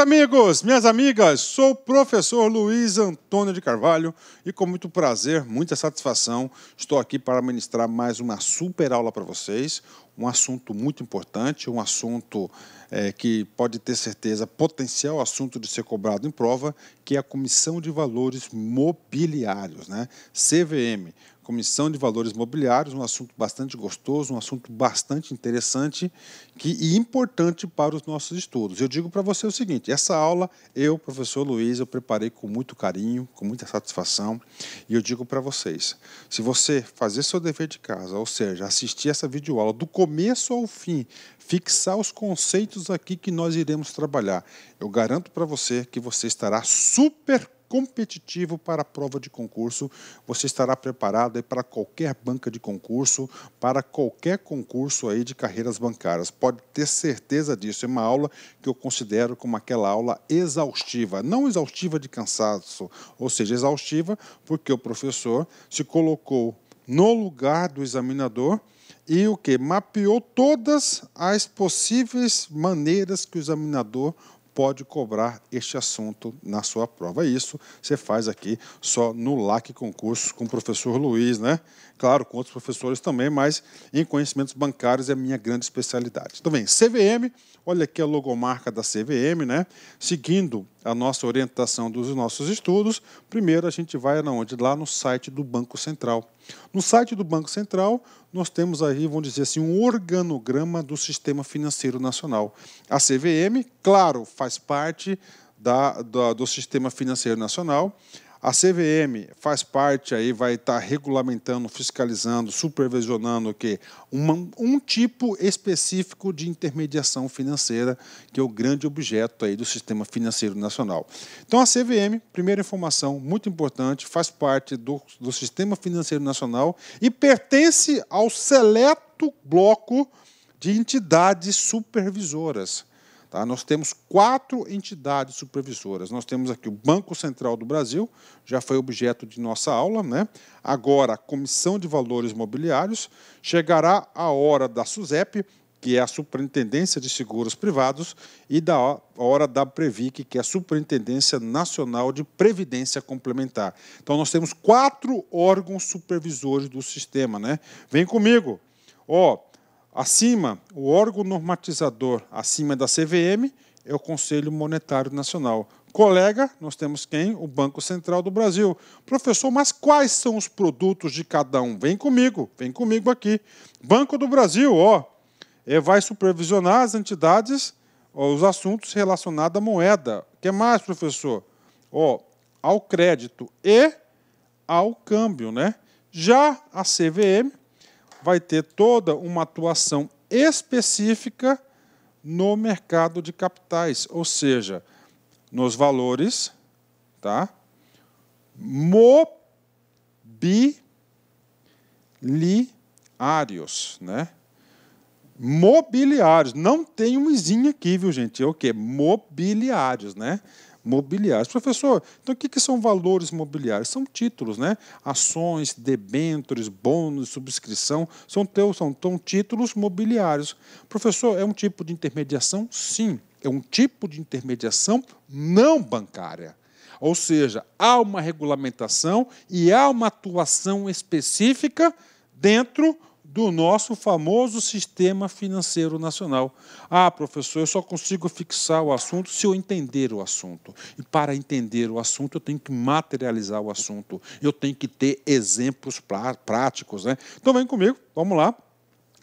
amigos, minhas amigas, sou o professor Luiz Antônio de Carvalho e com muito prazer, muita satisfação, estou aqui para ministrar mais uma super aula para vocês, um assunto muito importante, um assunto é, que pode ter certeza potencial assunto de ser cobrado em prova, que é a Comissão de Valores Mobiliários, né? CVM, Comissão de Valores Mobiliários, um assunto bastante gostoso, um assunto bastante interessante que, e importante para os nossos estudos. Eu digo para você o seguinte: essa aula, eu, professor Luiz, eu preparei com muito carinho, com muita satisfação, e eu digo para vocês: se você fazer seu dever de casa, ou seja, assistir essa videoaula do começo ao fim, fixar os conceitos aqui que nós iremos trabalhar, eu garanto para você que você estará super competitivo para a prova de concurso. Você estará preparado para qualquer banca de concurso, para qualquer concurso aí de carreiras bancárias. Pode ter certeza disso. É uma aula que eu considero como aquela aula exaustiva, não exaustiva de cansaço, ou seja, exaustiva porque o professor se colocou no lugar do examinador e o que mapeou todas as possíveis maneiras que o examinador pode cobrar este assunto na sua prova. Isso você faz aqui só no LAC Concursos com o professor Luiz, né? Claro, com outros professores também, mas em conhecimentos bancários é a minha grande especialidade. Então, bem, CVM, olha aqui a logomarca da CVM, né? Seguindo a nossa orientação dos nossos estudos, primeiro a gente vai aonde? Lá no site do Banco Central no site do Banco Central, nós temos aí, vamos dizer assim, um organograma do sistema financeiro nacional. A CVM, claro, faz parte da, da, do sistema financeiro nacional. A CVM faz parte aí, vai estar tá regulamentando, fiscalizando, supervisionando o quê? Uma, um tipo específico de intermediação financeira, que é o grande objeto aí do sistema financeiro nacional. Então a CVM, primeira informação, muito importante, faz parte do, do sistema financeiro nacional e pertence ao seleto bloco de entidades supervisoras. Tá? Nós temos quatro entidades supervisoras. Nós temos aqui o Banco Central do Brasil, já foi objeto de nossa aula. Né? Agora, a Comissão de Valores Mobiliários. Chegará a hora da SUSEP, que é a Superintendência de Seguros Privados, e da hora da Previc, que é a Superintendência Nacional de Previdência Complementar. Então, nós temos quatro órgãos supervisores do sistema. Né? Vem comigo. Ó. Oh, Acima, o órgão normatizador acima da CVM é o Conselho Monetário Nacional. Colega, nós temos quem? O Banco Central do Brasil. Professor, mas quais são os produtos de cada um? Vem comigo, vem comigo aqui. Banco do Brasil, ó, é, vai supervisionar as entidades, ó, os assuntos relacionados à moeda. O que mais, professor? Ó, ao crédito e ao câmbio, né? Já a CVM vai ter toda uma atuação específica no mercado de capitais, ou seja, nos valores, tá? Mobiliários, né? Mobiliários, não tem um izinho aqui, viu, gente? É o que? Mobiliários, né? mobiliários. Professor, então o que, que são valores mobiliários? São títulos, né? Ações, debêntures, bônus, subscrição, são, teus, são, são títulos mobiliários. Professor, é um tipo de intermediação? Sim, é um tipo de intermediação não bancária. Ou seja, há uma regulamentação e há uma atuação específica dentro do nosso famoso sistema financeiro nacional. Ah, professor, eu só consigo fixar o assunto se eu entender o assunto. E para entender o assunto, eu tenho que materializar o assunto. Eu tenho que ter exemplos práticos. Né? Então, vem comigo, vamos lá.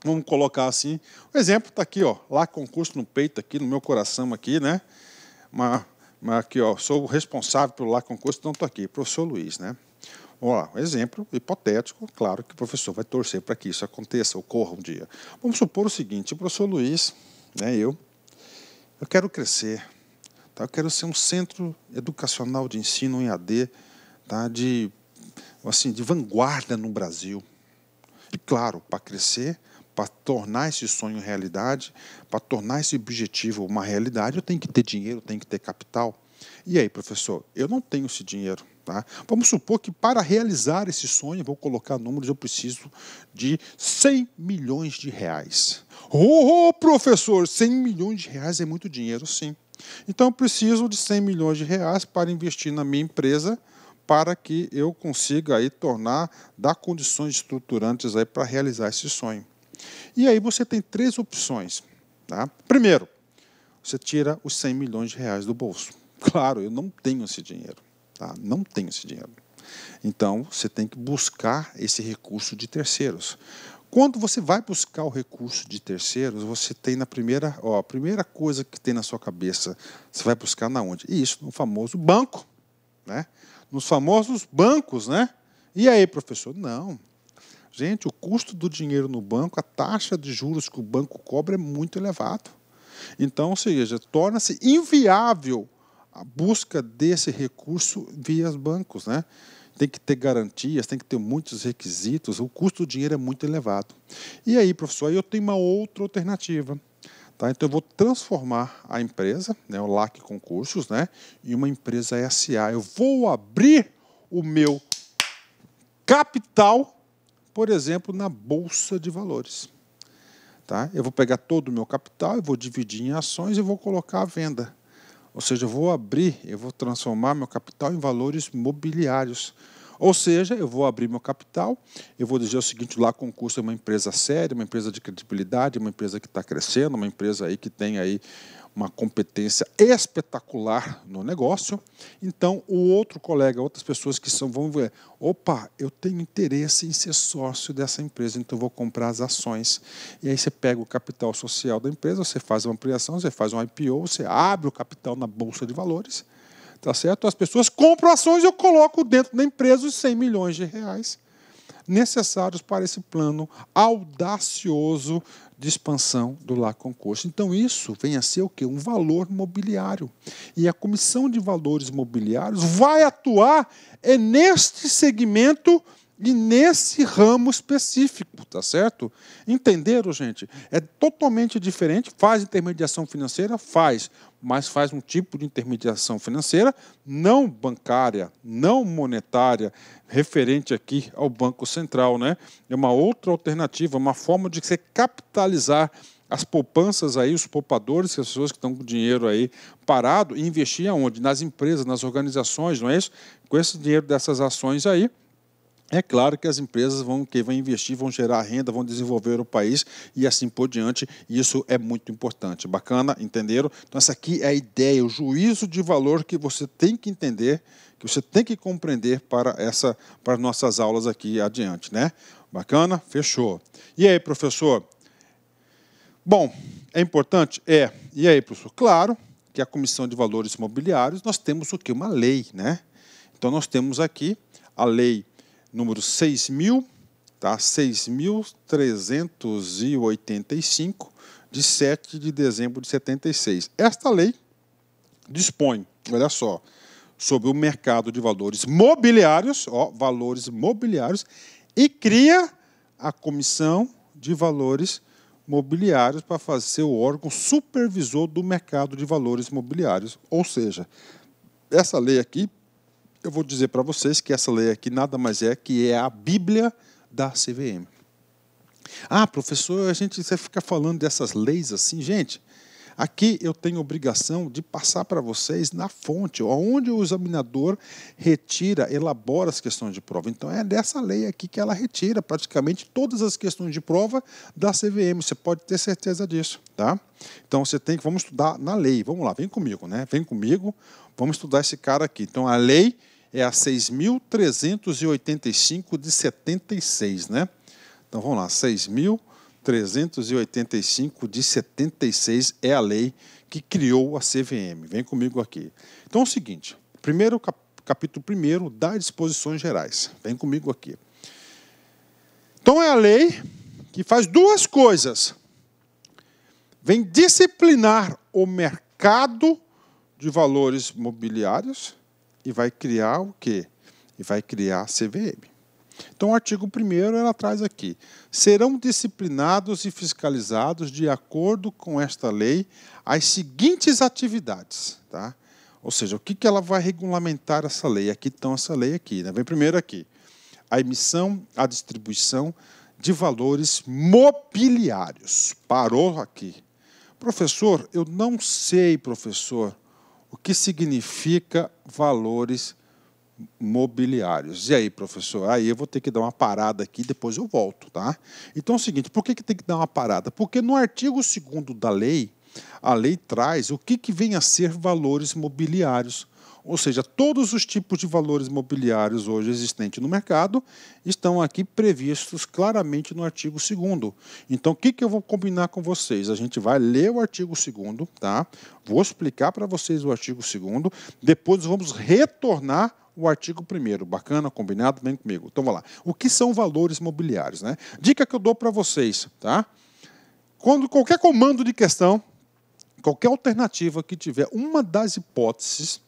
Vamos colocar assim. O exemplo está aqui, ó, lá concurso no peito, aqui no meu coração, aqui, né? Mas, mas aqui, ó, sou o responsável pelo lá concurso, então estou aqui, professor Luiz, né? Vamos lá, um exemplo hipotético, claro que o professor vai torcer para que isso aconteça, ocorra um dia. Vamos supor o seguinte, o professor Luiz, né, eu, eu quero crescer, tá? eu quero ser um centro educacional de ensino em AD, tá? de, assim, de vanguarda no Brasil. E claro, para crescer, para tornar esse sonho realidade, para tornar esse objetivo uma realidade, eu tenho que ter dinheiro, eu tenho que ter capital. E aí, professor, eu não tenho esse dinheiro Tá? Vamos supor que para realizar esse sonho, vou colocar números, eu preciso de 100 milhões de reais. Oh, professor, 100 milhões de reais é muito dinheiro, sim. Então eu preciso de 100 milhões de reais para investir na minha empresa para que eu consiga aí tornar, dar condições estruturantes aí para realizar esse sonho. E aí você tem três opções. Tá? Primeiro, você tira os 100 milhões de reais do bolso. Claro, eu não tenho esse dinheiro. Tá? Não tem esse dinheiro. Então, você tem que buscar esse recurso de terceiros. Quando você vai buscar o recurso de terceiros, você tem na primeira, ó, a primeira coisa que tem na sua cabeça, você vai buscar na onde? Isso, no famoso banco, né? Nos famosos bancos, né? E aí, professor? Não. Gente, o custo do dinheiro no banco, a taxa de juros que o banco cobra é muito elevado. Então, ou seja, torna-se inviável a busca desse recurso via os bancos, né? Tem que ter garantias, tem que ter muitos requisitos, o custo do dinheiro é muito elevado. E aí, professor, aí eu tenho uma outra alternativa. Tá? Então, eu vou transformar a empresa, né, o LAC Concursos, né, em uma empresa SA. Eu vou abrir o meu capital, por exemplo, na Bolsa de Valores. Tá? Eu vou pegar todo o meu capital, eu vou dividir em ações e vou colocar à venda. Ou seja, eu vou abrir, eu vou transformar meu capital em valores mobiliários. Ou seja, eu vou abrir meu capital, eu vou dizer o seguinte, lá concurso é uma empresa séria, uma empresa de credibilidade, uma empresa que está crescendo, uma empresa aí que tem aí uma competência espetacular no negócio. Então, o outro colega, outras pessoas que são, vão ver, opa, eu tenho interesse em ser sócio dessa empresa, então vou comprar as ações. E aí você pega o capital social da empresa, você faz uma ampliação, você faz um IPO, você abre o capital na bolsa de valores, tá certo? As pessoas compram ações, e eu coloco dentro da empresa os 100 milhões de reais necessários para esse plano audacioso de expansão do Lar Concurso. Então, isso vem a ser o quê? Um valor mobiliário. E a Comissão de Valores Mobiliários vai atuar é neste segmento e nesse ramo específico, tá certo? Entenderam, gente? É totalmente diferente. Faz intermediação financeira? Faz. Mas faz um tipo de intermediação financeira não bancária, não monetária, referente aqui ao Banco Central, né? É uma outra alternativa, é uma forma de você capitalizar as poupanças aí, os poupadores, as pessoas que estão com dinheiro aí parado e investir aonde? Nas empresas, nas organizações, não é isso? Com esse dinheiro dessas ações aí, é claro que as empresas vão, que vão investir, vão gerar renda, vão desenvolver o país e assim por diante. Isso é muito importante. Bacana, entenderam? Então, essa aqui é a ideia, o juízo de valor que você tem que entender, que você tem que compreender para essa, para nossas aulas aqui adiante, né? Bacana? Fechou. E aí, professor? Bom, é importante? É. E aí, professor? Claro que a Comissão de Valores Imobiliários, nós temos o que? Uma lei, né? Então, nós temos aqui a lei número 6.000, tá? 6.385, de 7 de dezembro de 76. Esta lei dispõe, olha só, sobre o mercado de valores mobiliários, ó, valores mobiliários, e cria a Comissão de Valores Mobiliários para fazer o órgão supervisor do mercado de valores mobiliários. Ou seja, essa lei aqui eu vou dizer para vocês que essa lei aqui nada mais é que é a Bíblia da CVM. Ah, professor, a gente você fica falando dessas leis assim, gente. Aqui eu tenho obrigação de passar para vocês na fonte, onde o examinador retira, elabora as questões de prova. Então é dessa lei aqui que ela retira praticamente todas as questões de prova da CVM. Você pode ter certeza disso, tá? Então você tem que vamos estudar na lei. Vamos lá, vem comigo, né? Vem comigo. Vamos estudar esse cara aqui. Então, a lei é a 6.385 de 76, né? Então, vamos lá, 6.385 de 76 é a lei que criou a CVM. Vem comigo aqui. Então, é o seguinte, primeiro capítulo primeiro das disposições gerais. Vem comigo aqui. Então, é a lei que faz duas coisas. Vem disciplinar o mercado de valores mobiliários e vai criar o quê? E vai criar CVM. Então, o artigo 1 ela traz aqui: serão disciplinados e fiscalizados de acordo com esta lei as seguintes atividades, tá? Ou seja, o que, que ela vai regulamentar essa lei? Aqui estão essa lei aqui, né? Vem primeiro aqui. A emissão, a distribuição de valores mobiliários. Parou aqui. Professor, eu não sei, professor, o que significa valores mobiliários. E aí, professor? Aí eu vou ter que dar uma parada aqui, depois eu volto, tá? Então é o seguinte, por que, que tem que dar uma parada? Porque no artigo 2 da lei, a lei traz o que, que vem a ser valores mobiliários. Ou seja, todos os tipos de valores mobiliários hoje existentes no mercado estão aqui previstos claramente no artigo 2 Então, o que, que eu vou combinar com vocês? A gente vai ler o artigo 2 tá? Vou explicar para vocês o artigo 2 depois vamos retornar o artigo 1 Bacana, combinado? Vem comigo. Então, vamos lá. O que são valores mobiliários, né? Dica que eu dou para vocês, tá? Quando qualquer comando de questão, qualquer alternativa que tiver uma das hipóteses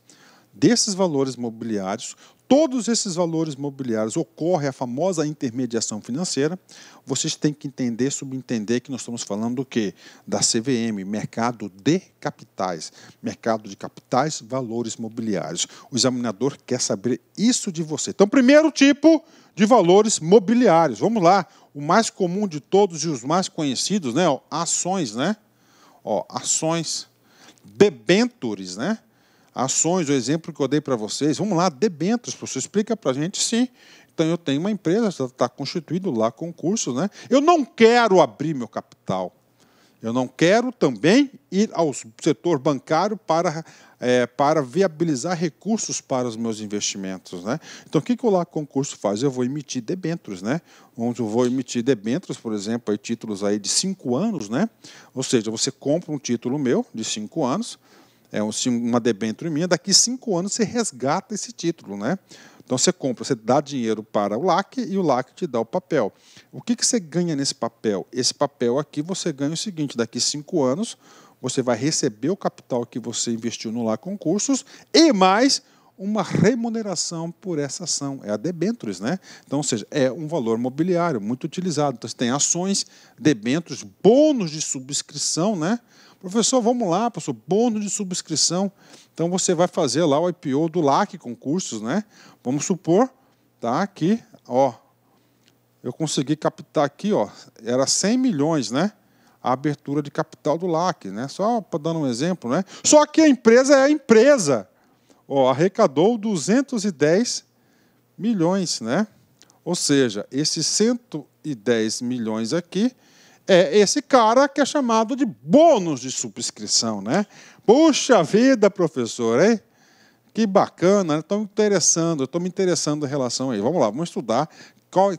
desses valores mobiliários, todos esses valores mobiliários ocorre a famosa intermediação financeira, vocês têm que entender, subentender que nós estamos falando do quê? Da CVM, mercado de capitais, mercado de capitais, valores mobiliários. O examinador quer saber isso de você. Então, primeiro tipo de valores mobiliários. Vamos lá, o mais comum de todos e os mais conhecidos, né? ações, né? Ó, ações, debentures, né? ações, o exemplo que eu dei para vocês. Vamos lá, debêntures, professor, explica para a gente sim. Então, eu tenho uma empresa, está constituído lá concursos, né? Eu não quero abrir meu capital. Eu não quero também ir ao setor bancário para, é, para viabilizar recursos para os meus investimentos. Né? Então, o que, que o lá concurso faz? Eu vou emitir debêntures, né? onde eu vou emitir debêntures, por exemplo, aí, títulos aí de cinco anos. Né? Ou seja, você compra um título meu de cinco anos, é uma debênture minha, daqui cinco anos você resgata esse título, né? Então você compra, você dá dinheiro para o LAC e o LAC te dá o papel. O que, que você ganha nesse papel? Esse papel aqui você ganha o seguinte: daqui cinco anos você vai receber o capital que você investiu no LAC concursos e mais uma remuneração por essa ação. É a debêntures, né? Então, ou seja, é um valor mobiliário muito utilizado. Então, você tem ações, debêntures, bônus de subscrição, né? Professor, vamos lá, professor, bônus de subscrição. Então você vai fazer lá o IPO do LAC concursos, né? Vamos supor, tá? Aqui, ó. Eu consegui captar aqui, ó. Era 100 milhões, né? A abertura de capital do LAC, né? Só para dar um exemplo, né? Só que a empresa é a empresa. Ó, arrecadou 210 milhões, né? Ou seja, esses 110 milhões aqui é, esse cara que é chamado de bônus de subscrição, né? Puxa vida, professor, hein? Que bacana, estou né? me interessando, estou me interessando em relação aí. Vamos lá, vamos estudar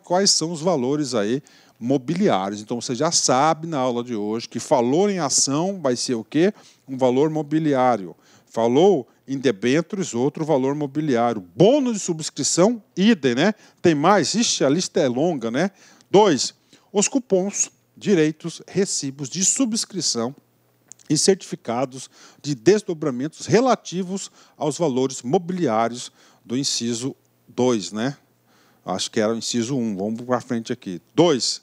quais são os valores aí mobiliários. Então você já sabe na aula de hoje que falou em ação vai ser o quê? Um valor mobiliário. Falou em debêntures, outro valor mobiliário. Bônus de subscrição, idem, né? Tem mais? Ixi, a lista é longa, né? Dois, os cupons direitos, recibos de subscrição e certificados de desdobramentos relativos aos valores mobiliários do inciso 2, né? Acho que era o inciso 1, vamos para frente aqui. 2.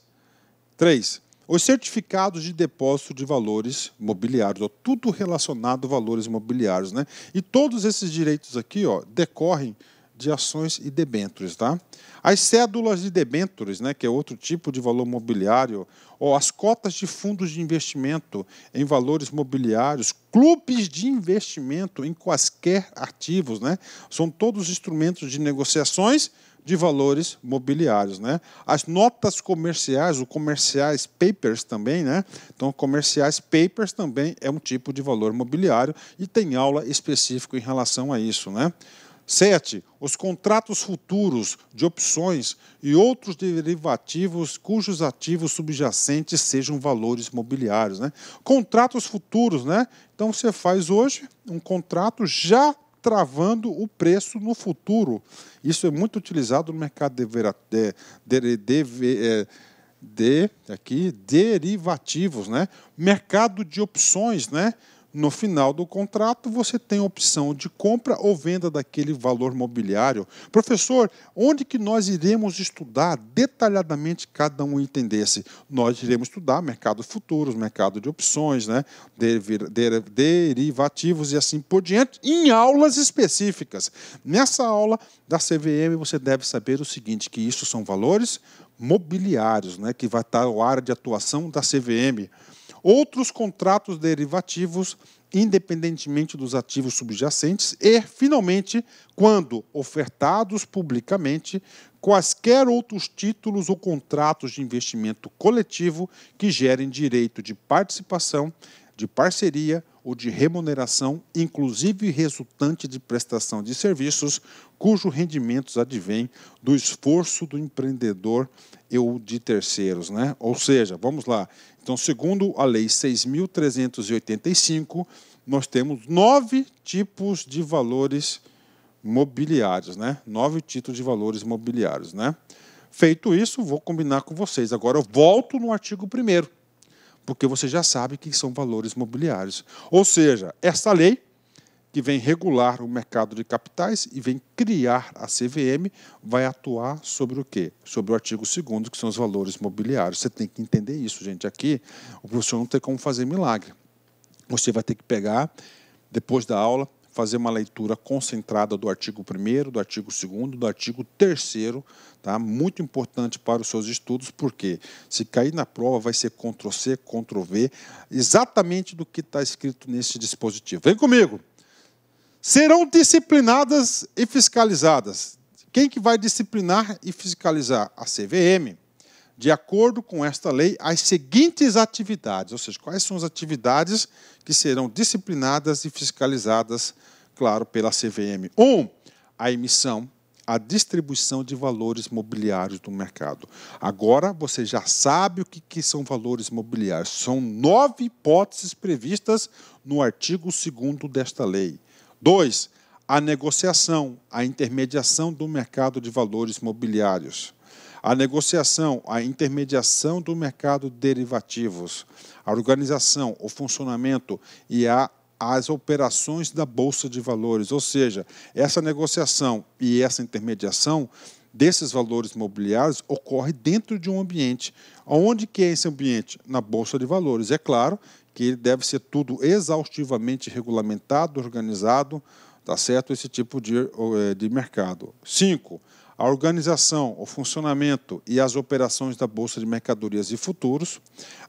3. Os certificados de depósito de valores mobiliários, ó, tudo relacionado a valores mobiliários, né? E todos esses direitos aqui, ó, decorrem de ações e debêntures. Tá? As cédulas de debêntures, né, que é outro tipo de valor mobiliário, ou as cotas de fundos de investimento em valores mobiliários, clubes de investimento em quaisquer ativos, né, são todos instrumentos de negociações de valores mobiliários, né? As notas comerciais, o comerciais papers também, né? Então, comerciais papers também é um tipo de valor mobiliário e tem aula específica em relação a isso, né? 7. Os contratos futuros de opções e outros derivativos cujos ativos subjacentes sejam valores mobiliários. Né? Contratos futuros, né? Então você faz hoje um contrato já travando o preço no futuro. Isso é muito utilizado no mercado de, de, de, de é, de aqui derivativos, né? Mercado de opções, né? No final do contrato, você tem a opção de compra ou venda daquele valor mobiliário. Professor, onde que nós iremos estudar detalhadamente cada um entendesse? Nós iremos estudar mercado futuros, mercado de opções, né? derivativos e assim por diante, em aulas específicas. Nessa aula da CVM, você deve saber o seguinte, que isso são valores mobiliários, né? que vai estar o área de atuação da CVM outros contratos derivativos, independentemente dos ativos subjacentes, e, finalmente, quando ofertados publicamente, quaisquer outros títulos ou contratos de investimento coletivo que gerem direito de participação, de parceria ou de remuneração, inclusive resultante de prestação de serviços, cujos rendimentos advêm do esforço do empreendedor ou de terceiros. Né? Ou seja, vamos lá, então, segundo a Lei 6.385, nós temos nove tipos de valores mobiliários, né? Nove títulos de valores mobiliários, né? Feito isso, vou combinar com vocês. Agora eu volto no artigo 1 porque você já sabe que são valores mobiliários. Ou seja, essa lei que vem regular o mercado de capitais e vem criar a CVM, vai atuar sobre o quê? Sobre o artigo 2 que são os valores mobiliários. Você tem que entender isso, gente. Aqui, o professor não tem como fazer milagre. Você vai ter que pegar, depois da aula, fazer uma leitura concentrada do artigo 1 do artigo 2 do artigo 3 tá? Muito importante para os seus estudos, porque se cair na prova vai ser Ctrl C, Ctrl V, exatamente do que está escrito nesse dispositivo. Vem comigo! serão disciplinadas e fiscalizadas. Quem que vai disciplinar e fiscalizar? A CVM. De acordo com esta lei, as seguintes atividades, ou seja, quais são as atividades que serão disciplinadas e fiscalizadas, claro, pela CVM? Um, a emissão, a distribuição de valores mobiliários do mercado. Agora você já sabe o que, que são valores mobiliários. São nove hipóteses previstas no artigo 2 desta lei. Dois, a negociação, a intermediação do mercado de valores mobiliários. A negociação, a intermediação do mercado derivativos, a organização, o funcionamento e a as operações da bolsa de valores, ou seja, essa negociação e essa intermediação desses valores mobiliários ocorre dentro de um ambiente. Onde que é esse ambiente? Na bolsa de valores, é claro, que ele deve ser tudo exaustivamente regulamentado, organizado, tá certo? Esse tipo de, é, de mercado. Cinco, a organização, o funcionamento e as operações da Bolsa de Mercadorias e Futuros,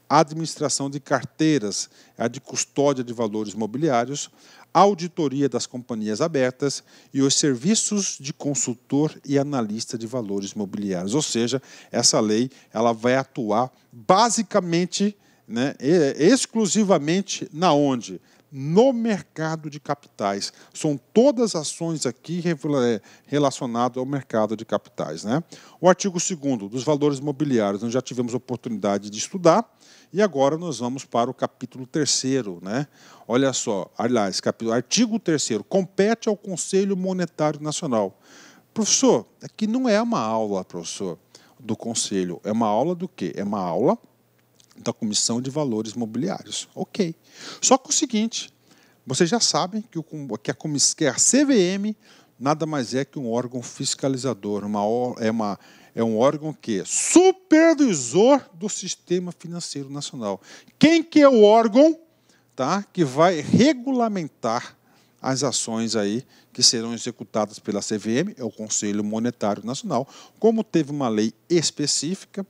a administração de carteiras, a de custódia de valores mobiliários, auditoria das companhias abertas e os serviços de consultor e analista de valores mobiliários. Ou seja, essa lei ela vai atuar basicamente né, exclusivamente na onde? No mercado de capitais. São todas ações aqui é, relacionadas ao mercado de capitais. Né? O artigo 2 dos valores imobiliários nós já tivemos oportunidade de estudar, e agora nós vamos para o capítulo 3. Né? Olha só, aliás, capítulo, artigo 3 compete ao Conselho Monetário Nacional. Professor, aqui é não é uma aula, professor, do Conselho. É uma aula do quê? É uma aula da Comissão de Valores Mobiliários. Ok. Só que o seguinte, vocês já sabem que, o, que, a, que a CVM nada mais é que um órgão fiscalizador, uma, é, uma, é um órgão que é supervisor do sistema financeiro nacional. Quem que é o órgão tá, que vai regulamentar as ações aí que serão executadas pela CVM, é o Conselho Monetário Nacional, como teve uma lei específica,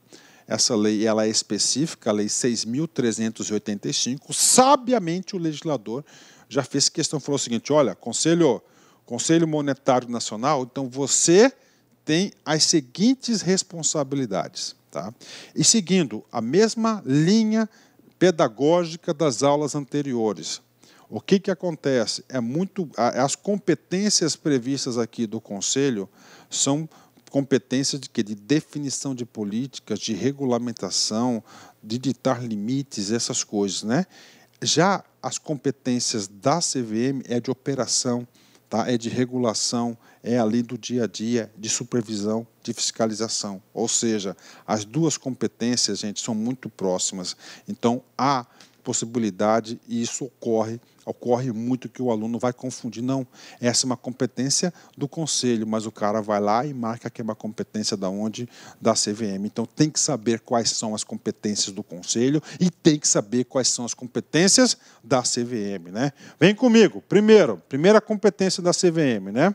essa lei ela é específica, a Lei 6.385. Sabiamente, o legislador já fez questão, falou o seguinte: olha, Conselho, Conselho Monetário Nacional, então você tem as seguintes responsabilidades. Tá? E seguindo a mesma linha pedagógica das aulas anteriores. O que, que acontece? É muito. As competências previstas aqui do Conselho são competência de que de definição de políticas, de regulamentação, de ditar limites, essas coisas, né? Já as competências da CVM é de operação, tá? É de regulação, é ali do dia a dia, de supervisão, de fiscalização. Ou seja, as duas competências, gente, são muito próximas. Então, há possibilidade e isso ocorre, ocorre muito que o aluno vai confundir. Não, essa é uma competência do conselho, mas o cara vai lá e marca que é uma competência da onde? Da CVM. Então tem que saber quais são as competências do conselho e tem que saber quais são as competências da CVM, né? Vem comigo. Primeiro, primeira competência da CVM, né?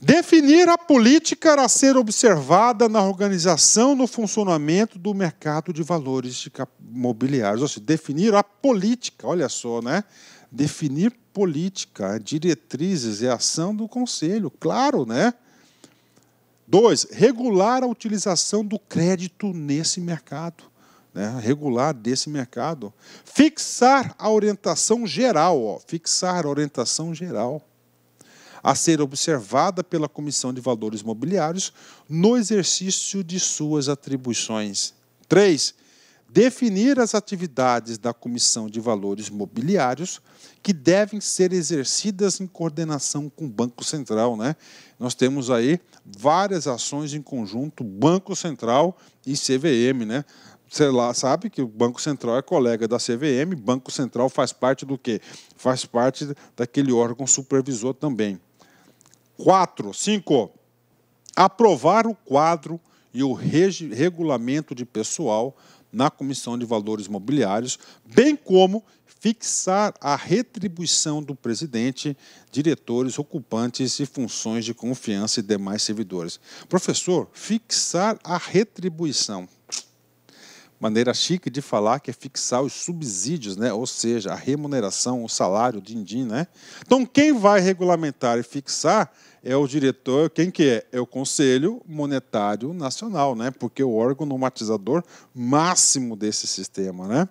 Definir a política a ser observada na organização, no funcionamento do mercado de valores imobiliários. mobiliários. Ou seja, definir a política, olha só, né? Definir política, diretrizes e ação do conselho, claro, né? Dois, regular a utilização do crédito nesse mercado, né? regular desse mercado. Fixar a orientação geral, ó, fixar a orientação geral a ser observada pela Comissão de Valores Mobiliários no exercício de suas atribuições. 3. Definir as atividades da Comissão de Valores Mobiliários que devem ser exercidas em coordenação com o Banco Central. Né? Nós temos aí várias ações em conjunto, Banco Central e CVM. Né? Você lá sabe que o Banco Central é colega da CVM, Banco Central faz parte do quê? Faz parte daquele órgão supervisor também. 4, 5. Aprovar o quadro e o regi- regulamento de pessoal na Comissão de Valores Mobiliários, bem como fixar a retribuição do presidente, diretores, ocupantes e funções de confiança e demais servidores. Professor, fixar a retribuição. Maneira chique de falar que é fixar os subsídios, né? ou seja, a remuneração, o salário, o din-din. Né? Então, quem vai regulamentar e fixar é o diretor, quem que é? É o Conselho Monetário Nacional, né? Porque é o órgão normatizador máximo desse sistema, né?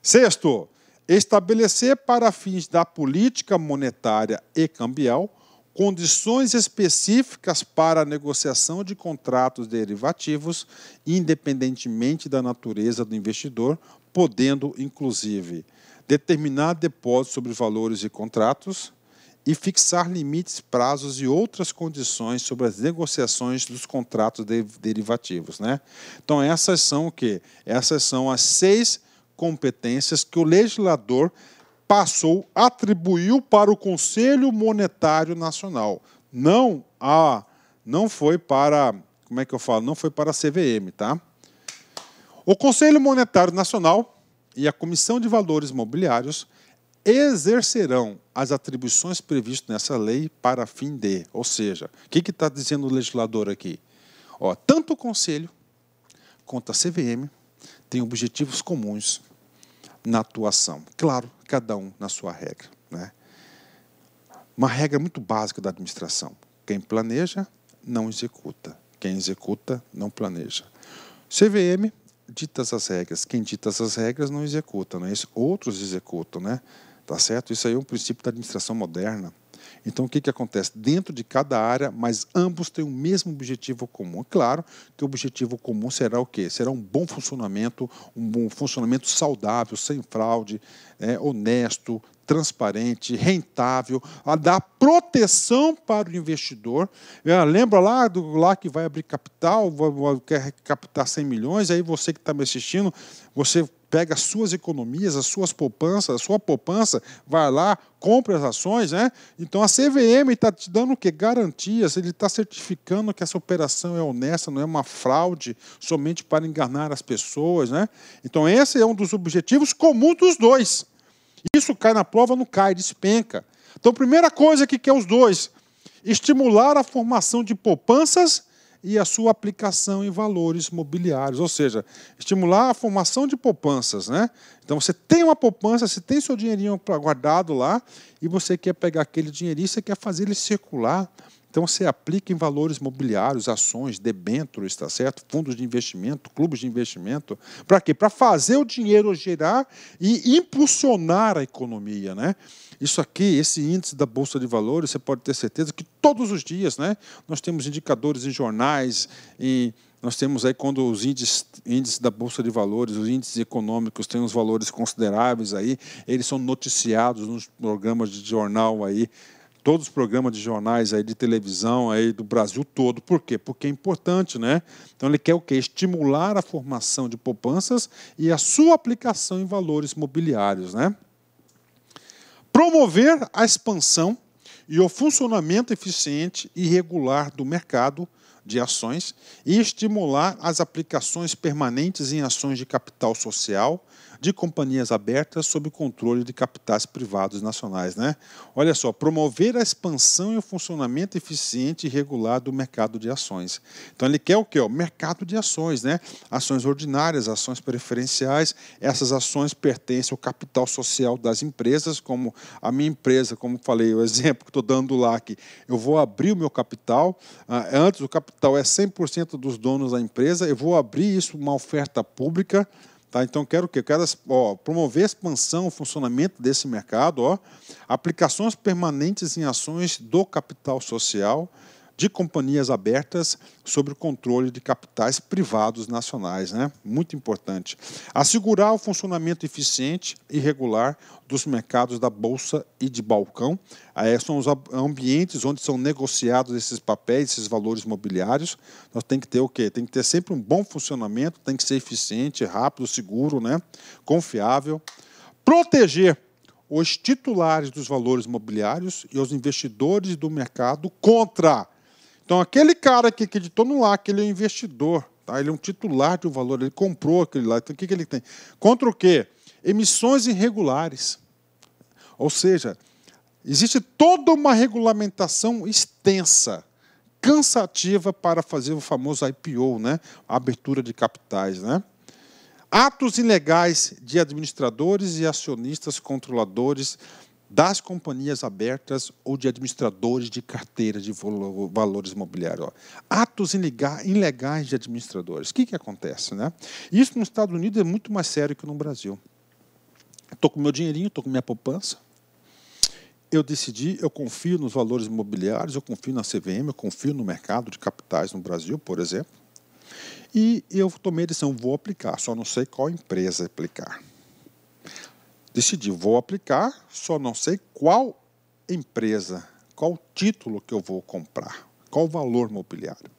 Sexto, estabelecer para fins da política monetária e cambial condições específicas para a negociação de contratos derivativos, independentemente da natureza do investidor, podendo inclusive determinar depósitos sobre valores e contratos, e fixar limites, prazos e outras condições sobre as negociações dos contratos de derivativos. Né? Então, essas são o quê? Essas são as seis competências que o legislador passou, atribuiu para o Conselho Monetário Nacional. Não a, não foi para, como é que eu falo? Não foi para a CVM, tá? O Conselho Monetário Nacional e a Comissão de Valores Mobiliários exercerão as atribuições previstas nessa lei para fim de. Ou seja, o que está dizendo o legislador aqui? Ó, tanto o Conselho quanto a CVM têm objetivos comuns na atuação. Claro, cada um na sua regra. Né? Uma regra muito básica da administração: quem planeja, não executa. Quem executa, não planeja. CVM ditas as regras. Quem dita as regras não executa, não é isso? Outros executam, né? Tá certo? Isso aí é um princípio da administração moderna. Então, o que, que acontece? Dentro de cada área, mas ambos têm o mesmo objetivo comum. É claro que o objetivo comum será o quê? Será um bom funcionamento, um bom funcionamento saudável, sem fraude, é, honesto, transparente, rentável, a dar proteção para o investidor. É, lembra lá do lá que vai abrir capital, vai, quer captar 100 milhões, aí você que está me assistindo, você pega as suas economias, as suas poupanças, a sua poupança, vai lá, compra as ações, né? Então a CVM está te dando o quê? Garantias, ele está certificando que essa operação é honesta, não é uma fraude somente para enganar as pessoas, né? Então esse é um dos objetivos comuns dos dois. Isso cai na prova, não cai, despenca. Então, primeira coisa que quer os dois, estimular a formação de poupanças e a sua aplicação em valores mobiliários, ou seja, estimular a formação de poupanças. Né? Então você tem uma poupança, você tem seu dinheirinho guardado lá e você quer pegar aquele dinheirinho, você quer fazer ele circular então você aplica em valores mobiliários, ações, debêntures, está certo? Fundos de investimento, clubes de investimento, para quê? Para fazer o dinheiro gerar e impulsionar a economia, né? Isso aqui, esse índice da bolsa de valores, você pode ter certeza que todos os dias, né? Nós temos indicadores em jornais, nós temos aí quando os índices, da bolsa de valores, os índices econômicos têm uns valores consideráveis aí, eles são noticiados nos programas de jornal aí todos os programas de jornais aí de televisão aí do Brasil todo. Por quê? Porque é importante, né? Então ele quer o quê? Estimular a formação de poupanças e a sua aplicação em valores mobiliários, né? Promover a expansão e o funcionamento eficiente e regular do mercado de ações e estimular as aplicações permanentes em ações de capital social, de companhias abertas sob controle de capitais privados nacionais. Né? Olha só, promover a expansão e o funcionamento eficiente e regular do mercado de ações. Então ele quer o quê? O mercado de ações, né? Ações ordinárias, ações preferenciais. Essas ações pertencem ao capital social das empresas, como a minha empresa, como falei, o exemplo que estou dando lá aqui. Eu vou abrir o meu capital. Ah, antes o capital é 100% dos donos da empresa. Eu vou abrir isso uma oferta pública Tá? Então, quero o quê? Eu quero ó, promover a expansão, o funcionamento desse mercado, ó, aplicações permanentes em ações do capital social, de companhias abertas sobre o controle de capitais privados nacionais, né? Muito importante. Assegurar o funcionamento eficiente e regular dos mercados da bolsa e de balcão. Aí são os ambientes onde são negociados esses papéis, esses valores mobiliários. Nós tem que ter o quê? Tem que ter sempre um bom funcionamento, tem que ser eficiente, rápido, seguro, né? Confiável. Proteger os titulares dos valores mobiliários e os investidores do mercado contra então, aquele cara que acreditou no LAC, ele é um investidor, tá? ele é um titular de um valor, ele comprou aquele lá. Então, o que, que ele tem? Contra o quê? Emissões irregulares. Ou seja, existe toda uma regulamentação extensa, cansativa para fazer o famoso IPO, né? abertura de capitais. Né? Atos ilegais de administradores e acionistas, controladores, das companhias abertas ou de administradores de carteira de valores imobiliários. Atos ilegais de administradores. O que, que acontece? Né? Isso nos Estados Unidos é muito mais sério que no Brasil. Estou com meu dinheirinho, estou com minha poupança. Eu decidi, eu confio nos valores imobiliários, eu confio na CVM, eu confio no mercado de capitais no Brasil, por exemplo. E eu tomei a decisão, vou aplicar, só não sei qual empresa aplicar decidi, vou aplicar, só não sei qual empresa, qual título que eu vou comprar, qual valor mobiliário.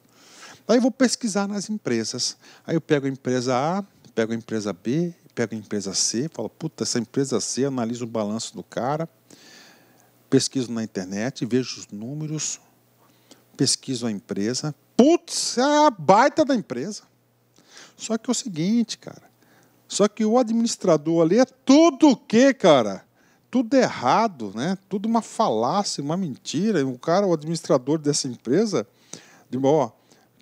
Aí vou pesquisar nas empresas. Aí eu pego a empresa A, pego a empresa B, pego a empresa C, falo, puta, essa empresa C, analiso o balanço do cara, pesquiso na internet, vejo os números, pesquiso a empresa. Putz, é a baita da empresa. Só que é o seguinte, cara, só que o administrador ali é tudo o quê, cara? Tudo errado, né? Tudo uma falácia, uma mentira. E o cara, o administrador dessa empresa, de ó,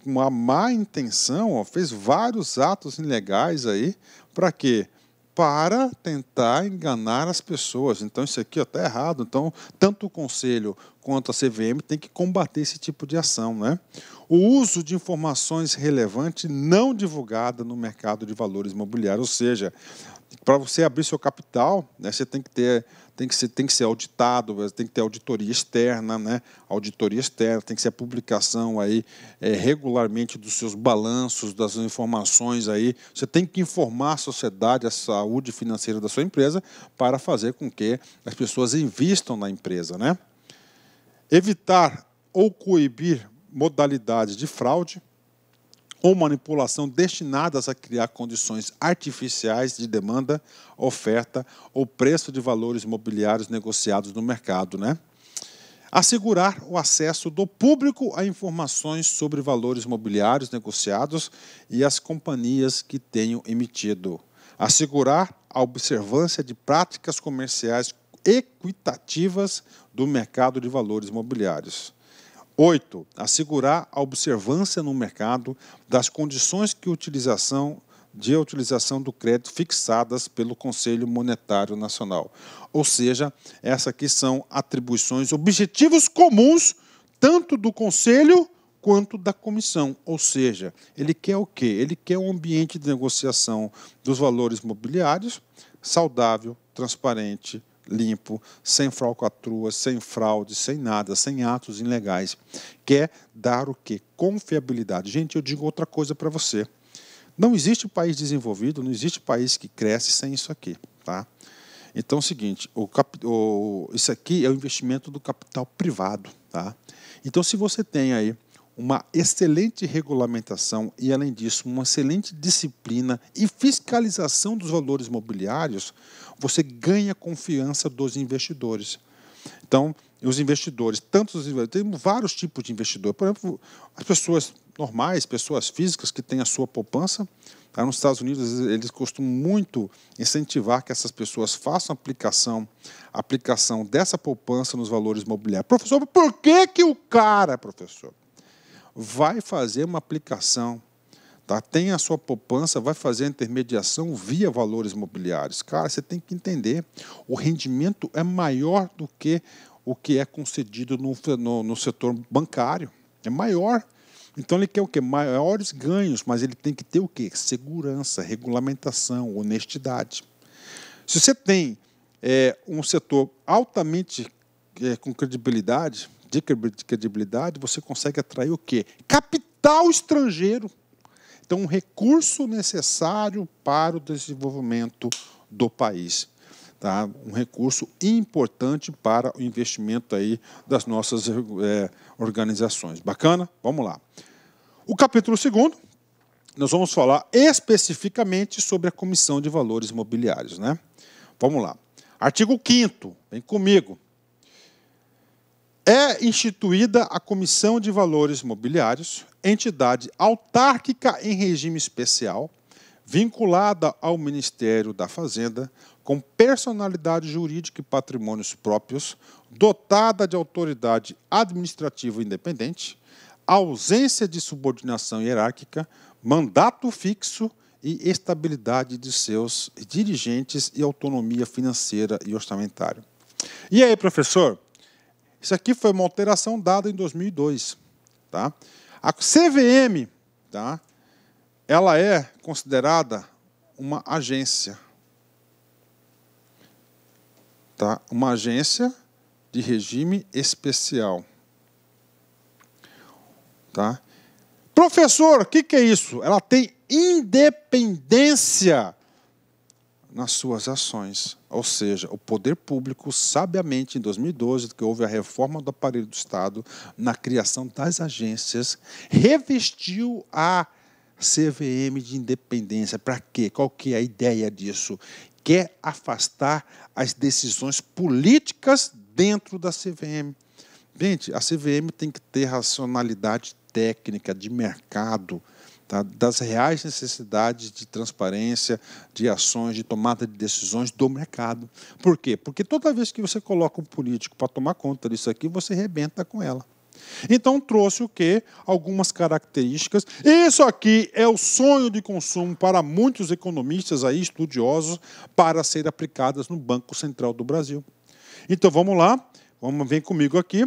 uma má intenção, ó, fez vários atos ilegais aí, para quê? Para tentar enganar as pessoas. Então isso aqui está errado. Então tanto o conselho quanto a CVM tem que combater esse tipo de ação. Né? O uso de informações relevantes não divulgada no mercado de valores imobiliários, ou seja, para você abrir seu capital, né, você tem que ter tem que ser, tem que ser auditado, tem que ter auditoria externa, né? Auditoria externa, tem que ser a publicação aí é, regularmente dos seus balanços, das informações aí. Você tem que informar a sociedade, a saúde financeira da sua empresa para fazer com que as pessoas invistam na empresa, né? evitar ou coibir modalidades de fraude ou manipulação destinadas a criar condições artificiais de demanda, oferta ou preço de valores imobiliários negociados no mercado, né? Assegurar o acesso do público a informações sobre valores imobiliários negociados e as companhias que tenham emitido. Assegurar a observância de práticas comerciais equitativas do mercado de valores imobiliários. 8. Assegurar a observância no mercado das condições que utilização de utilização do crédito fixadas pelo Conselho Monetário Nacional. Ou seja, essas aqui são atribuições, objetivos comuns, tanto do Conselho quanto da comissão. Ou seja, ele quer o quê? Ele quer um ambiente de negociação dos valores mobiliários saudável, transparente, limpo, sem falcatrua, sem fraude, sem nada, sem atos ilegais. Quer dar o quê? Confiabilidade. Gente, eu digo outra coisa para você. Não existe país desenvolvido, não existe país que cresce sem isso aqui, tá? Então é o seguinte, o cap... o... isso aqui é o investimento do capital privado, tá? Então se você tem aí uma excelente regulamentação e, além disso, uma excelente disciplina e fiscalização dos valores imobiliários, você ganha confiança dos investidores. Então, os investidores, tantos temos vários tipos de investidor. Por exemplo, as pessoas normais, pessoas físicas que têm a sua poupança. Lá tá? nos Estados Unidos, eles costumam muito incentivar que essas pessoas façam aplicação, aplicação dessa poupança nos valores imobiliários. Professor, por que, que o cara, professor? vai fazer uma aplicação. Tá? Tem a sua poupança, vai fazer a intermediação via valores imobiliários. Cara, você tem que entender, o rendimento é maior do que o que é concedido no, no, no setor bancário. É maior. Então ele quer o quê? Maiores ganhos, mas ele tem que ter o quê? Segurança, regulamentação, honestidade. Se você tem é, um setor altamente é, com credibilidade, de credibilidade, você consegue atrair o quê? Capital estrangeiro. Então, um recurso necessário para o desenvolvimento do país. Tá? Um recurso importante para o investimento aí das nossas é, organizações. Bacana? Vamos lá. O capítulo segundo, nós vamos falar especificamente sobre a Comissão de Valores Imobiliários. Né? Vamos lá. Artigo 5 vem comigo. É instituída a Comissão de Valores Mobiliários, entidade autárquica em regime especial, vinculada ao Ministério da Fazenda, com personalidade jurídica e patrimônios próprios, dotada de autoridade administrativa independente, ausência de subordinação hierárquica, mandato fixo e estabilidade de seus dirigentes e autonomia financeira e orçamentária. E aí, professor? Isso aqui foi uma alteração dada em 2002. Tá? A CVM tá? ela é considerada uma agência. Tá? Uma agência de regime especial. Tá? Professor, o que, que é isso? Ela tem independência nas suas ações. Ou seja, o poder público, sabiamente, em 2012, que houve a reforma do aparelho do Estado, na criação das agências, revestiu a CVM de independência. Para quê? Qual que é a ideia disso? Quer afastar as decisões políticas dentro da CVM. Gente, a CVM tem que ter racionalidade técnica, de mercado, tá? das reais necessidades de transparência, de ações, de tomada de decisões do mercado. Por quê? Porque toda vez que você coloca um político para tomar conta disso aqui, você rebenta com ela. Então trouxe o que? Algumas características. Isso aqui é o sonho de consumo para muitos economistas aí estudiosos para ser aplicadas no Banco Central do Brasil. Então vamos lá, vamos vem comigo aqui.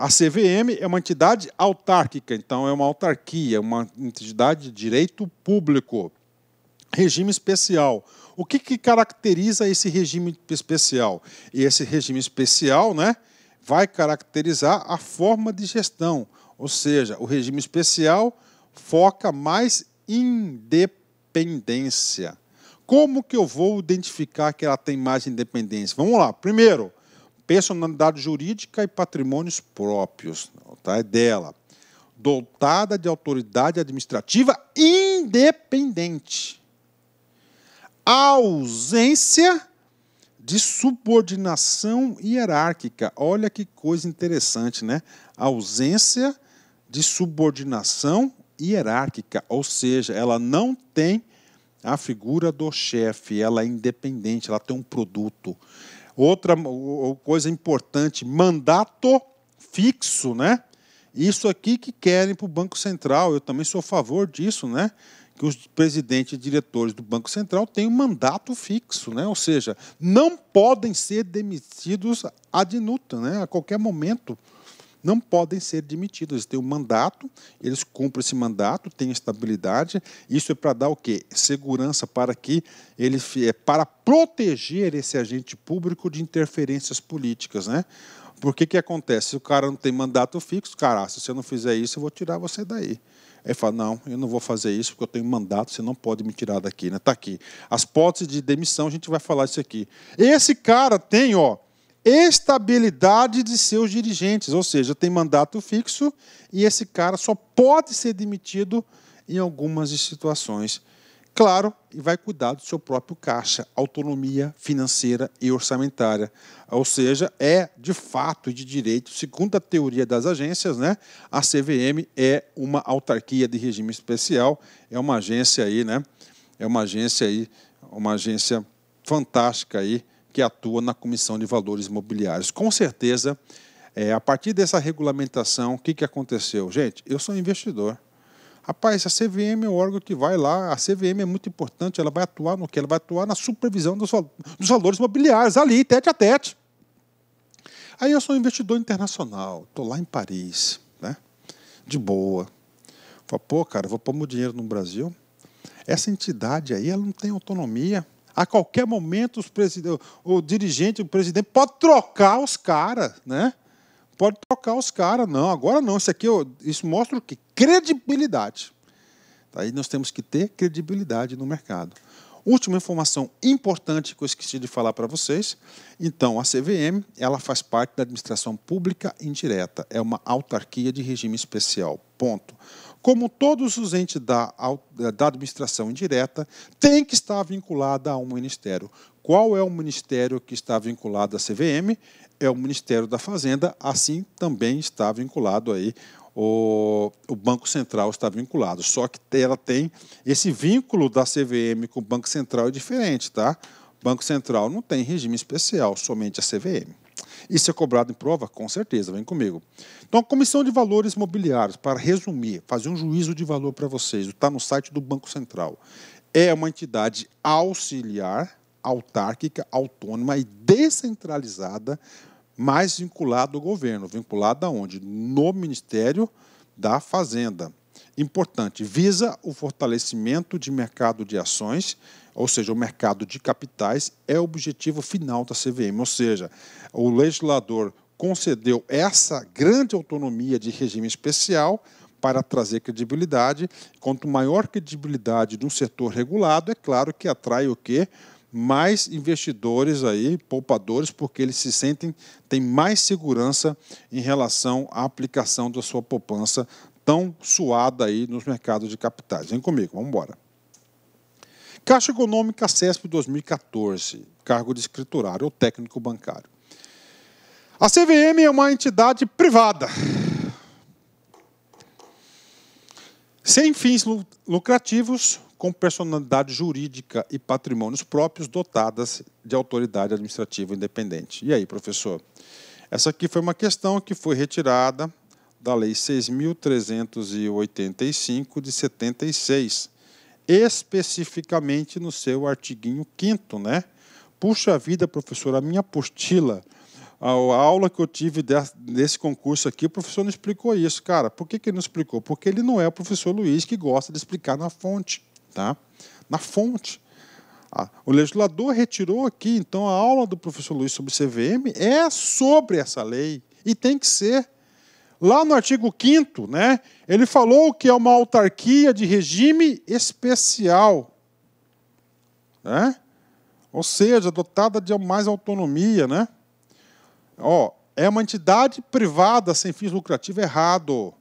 A CVM é uma entidade autárquica, então é uma autarquia, é uma entidade de direito público, regime especial. O que, que caracteriza esse regime especial? E esse regime especial, né, vai caracterizar a forma de gestão, ou seja, o regime especial foca mais independência. Como que eu vou identificar que ela tem mais independência? Vamos lá. Primeiro, personalidade jurídica e patrimônios próprios, tá? É dela. Dotada de autoridade administrativa independente. ausência de subordinação hierárquica. Olha que coisa interessante, né? ausência de subordinação hierárquica, ou seja, ela não tem a figura do chefe, ela é independente, ela tem um produto, Outra coisa importante, mandato fixo, né? Isso aqui que querem para o Banco Central, eu também sou a favor disso, né? Que os presidentes e diretores do Banco Central têm um mandato fixo, né? Ou seja, não podem ser demitidos ad nuta, né? A qualquer momento não podem ser demitidos. Eles têm um mandato, eles cumprem esse mandato, têm estabilidade. Isso é para dar o quê? Segurança para que ele é para proteger esse agente público de interferências políticas, né? Porque que acontece? Se o cara não tem mandato fixo, cara, se você não fizer isso, eu vou tirar você daí. Ele fala, não, eu não vou fazer isso porque eu tenho mandato, você não pode me tirar daqui, né? Tá aqui. As potes de demissão, a gente vai falar isso aqui. Esse cara tem, ó, estabilidade de seus dirigentes, ou seja, tem mandato fixo e esse cara só pode ser demitido em algumas situações. Claro, e vai cuidar do seu próprio caixa, autonomia financeira e orçamentária. Ou seja, é de fato e de direito, segundo a teoria das agências, né, a CVM é uma autarquia de regime especial, é uma agência aí, né? É uma agência aí, uma agência fantástica aí que atua na Comissão de Valores Imobiliários. Com certeza, é, a partir dessa regulamentação, o que, que aconteceu? Gente, eu sou investidor. Rapaz, a CVM é o órgão que vai lá, a CVM é muito importante, ela vai atuar no que? Ela vai atuar na supervisão dos, val dos valores imobiliários, ali, tete a tete. Aí eu sou investidor internacional, estou lá em Paris, né? de boa. Falo, pô, cara, vou pôr meu dinheiro no Brasil. Essa entidade aí, ela não tem autonomia a qualquer momento os o dirigente, o presidente pode trocar os caras, né? Pode trocar os caras, não. Agora não. Isso aqui, é isso mostra o que credibilidade. Aí tá, nós temos que ter credibilidade no mercado. Última informação importante que eu esqueci de falar para vocês. Então, a CVM ela faz parte da administração pública indireta. É uma autarquia de regime especial. Ponto como todos os entes da, da administração indireta, tem que estar vinculada a um ministério. Qual é o ministério que está vinculado à CVM? É o Ministério da Fazenda, assim também está vinculado aí o, o, Banco Central está vinculado. Só que ela tem esse vínculo da CVM com o Banco Central é diferente, tá? O Banco Central não tem regime especial, somente a CVM. Isso é cobrado em prova? Com certeza, vem comigo. Então, a Comissão de Valores Mobiliários, para resumir, fazer um juízo de valor para vocês, está no site do Banco Central. É uma entidade auxiliar, autárquica, autônoma e descentralizada, mas vinculada ao governo. Vinculada aonde? No Ministério da Fazenda. Importante, visa o fortalecimento de mercado de ações ou seja, o mercado de capitais é o objetivo final da CVM, ou seja, o legislador concedeu essa grande autonomia de regime especial para trazer credibilidade. Quanto maior credibilidade de um setor regulado, é claro que atrai o quê? mais investidores aí, poupadores, porque eles se sentem, têm mais segurança em relação à aplicação da sua poupança tão suada aí nos mercados de capitais. Vem comigo, vamos embora. Caixa Econômica CESP 2014, cargo de escriturário ou técnico bancário. A CVM é uma entidade privada, sem fins lucrativos, com personalidade jurídica e patrimônios próprios dotadas de autoridade administrativa independente. E aí, professor? Essa aqui foi uma questão que foi retirada da Lei 6.385 de 76, especificamente no seu artiguinho quinto, né? Puxa vida, professor, a minha apostila, a aula que eu tive desse concurso aqui, o professor não explicou isso. Cara, por que, que ele não explicou? Porque ele não é o professor Luiz que gosta de explicar na fonte, tá? Na fonte. Ah, o legislador retirou aqui, então, a aula do professor Luiz sobre CVM é sobre essa lei e tem que ser Lá no artigo 5 né, ele falou que é uma autarquia de regime especial. Né? Ou seja, dotada de mais autonomia. Né? Ó, é uma entidade privada sem fins lucrativos errado.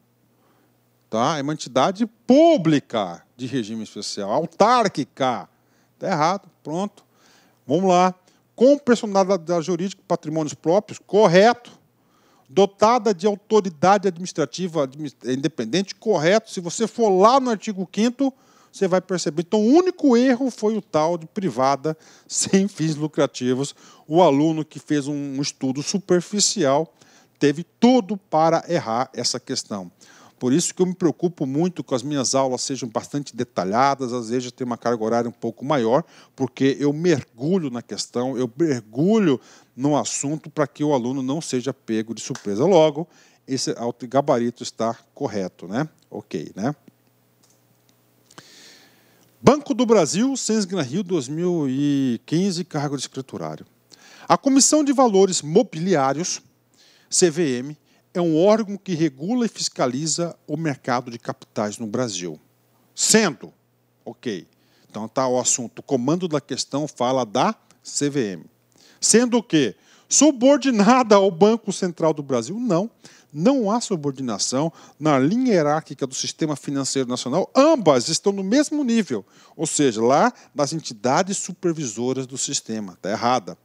Tá? É uma entidade pública de regime especial, autárquica. Está errado, pronto. Vamos lá. Com personalidade jurídica, patrimônios próprios, correto dotada de autoridade administrativa independente, correto. Se você for lá no artigo 5 você vai perceber. Então, o único erro foi o tal de privada sem fins lucrativos. O aluno que fez um estudo superficial teve tudo para errar essa questão. Por isso que eu me preocupo muito que as minhas aulas sejam bastante detalhadas, às vezes eu tenho uma carga horária um pouco maior, porque eu mergulho na questão, eu mergulho no assunto para que o aluno não seja pego de surpresa. Logo, esse gabarito está correto, né? Ok, né? Banco do Brasil, Sensgna Rio 2015, cargo de escriturário. A Comissão de Valores Mobiliários, CVM, é um órgão que regula e fiscaliza o mercado de capitais no Brasil. Sendo, ok, então está o assunto, o comando da questão fala da CVM. Sendo o que? Subordinada ao Banco Central do Brasil? Não. Não há subordinação na linha hierárquica do sistema financeiro nacional. Ambas estão no mesmo nível, ou seja, lá nas entidades supervisoras do sistema. Está errada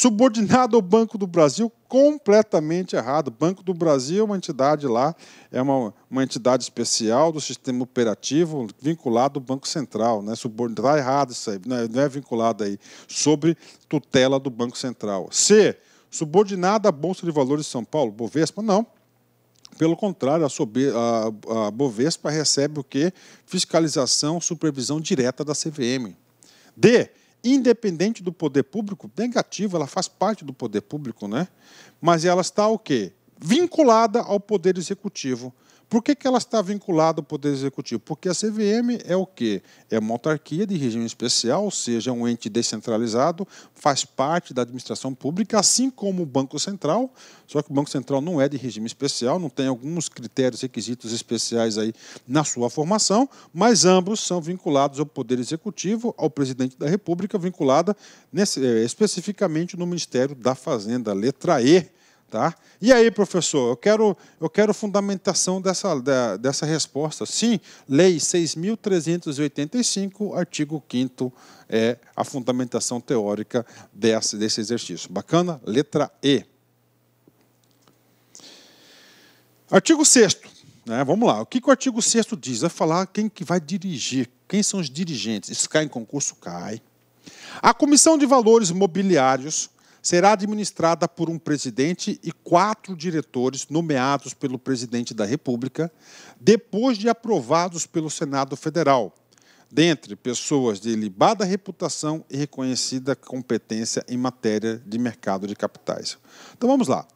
subordinado ao Banco do Brasil, completamente errado. O Banco do Brasil é uma entidade lá, é uma, uma entidade especial do sistema operativo vinculado ao Banco Central. Né? Está errado isso aí, não é, não é vinculado aí. Sobre tutela do Banco Central. C, subordinada à Bolsa de Valores de São Paulo, Bovespa? Não. Pelo contrário, a, Sobe, a, a Bovespa recebe o quê? Fiscalização, supervisão direta da CVM. D, independente do poder público, negativa, ela faz parte do poder público, né? mas ela está o quê? Vinculada ao poder executivo por que, que ela está vinculada ao Poder Executivo? Porque a CVM é o quê? É uma autarquia de regime especial, ou seja, um ente descentralizado, faz parte da administração pública, assim como o Banco Central, só que o Banco Central não é de regime especial, não tem alguns critérios, requisitos especiais aí na sua formação, mas ambos são vinculados ao Poder Executivo, ao Presidente da República, vinculada nesse, eh, especificamente no Ministério da Fazenda, letra E Tá? E aí, professor, eu quero, eu quero fundamentação dessa, da, dessa resposta. Sim, Lei 6.385, artigo 5 é a fundamentação teórica desse, desse exercício. Bacana? Letra E. Artigo 6 né? Vamos lá. O que, que o artigo 6 diz? Vai falar quem que vai dirigir, quem são os dirigentes. Isso cai em concurso? Cai. A Comissão de Valores Mobiliários será administrada por um presidente e quatro diretores nomeados pelo presidente da República, depois de aprovados pelo Senado Federal, dentre pessoas de libada reputação e reconhecida competência em matéria de mercado de capitais. Então vamos lá.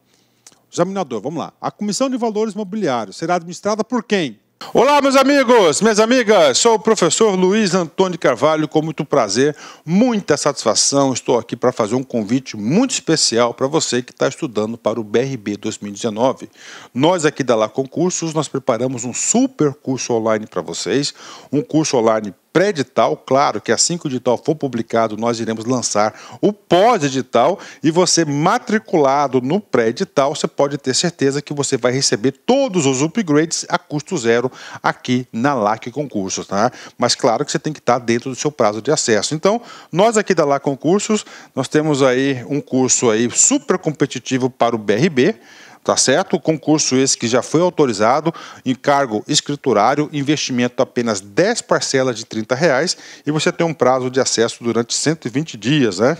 Examinador, vamos lá. A Comissão de Valores Mobiliários será administrada por quem? Olá, meus amigos, minhas amigas. Sou o professor Luiz Antônio Carvalho. Com muito prazer, muita satisfação, estou aqui para fazer um convite muito especial para você que está estudando para o BRB 2019. Nós aqui da Lá Concursos, nós preparamos um super curso online para vocês, um curso online pré-edital, claro que assim que o edital for publicado, nós iremos lançar o pós-edital e você matriculado no pré-edital, você pode ter certeza que você vai receber todos os upgrades a custo zero aqui na LAC Concursos, tá? Mas claro que você tem que estar dentro do seu prazo de acesso. Então, nós aqui da LAC Concursos, nós temos aí um curso aí super competitivo para o BRB, tá certo? O concurso esse que já foi autorizado em cargo escriturário, investimento apenas 10 parcelas de 30 reais e você tem um prazo de acesso durante 120 dias, né?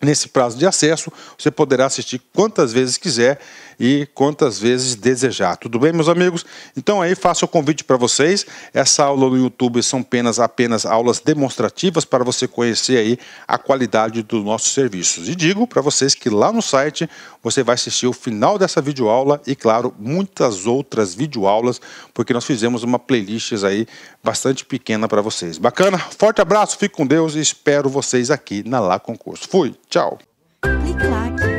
Nesse prazo de acesso, você poderá assistir quantas vezes quiser e quantas vezes desejar. Tudo bem, meus amigos? Então aí faço o convite para vocês. Essa aula no YouTube são apenas, apenas aulas demonstrativas para você conhecer aí a qualidade dos nossos serviços. E digo para vocês que lá no site você vai assistir o final dessa videoaula e, claro, muitas outras videoaulas, porque nós fizemos uma playlist aí bastante pequena para vocês. Bacana? Forte abraço, fique com Deus e espero vocês aqui na Lá Concurso. Fui, tchau! Clique lá.